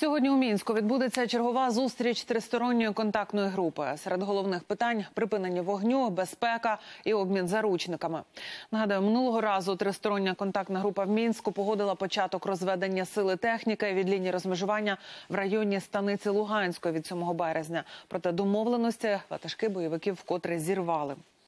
Сьогодні у мінську відбудеться чергова зустріч тристоронньої контактної групи. Серед головних питань припинення вогню, безпека і обмін заручниками. Нагадаю, минулого разу тристороння контактна група в мінську погодила початок розведення сили техніки від лінії розмежування в районі станиці Луганської від 7 березня. Проте домовленості ватажки бойовиків вкотре зірвали.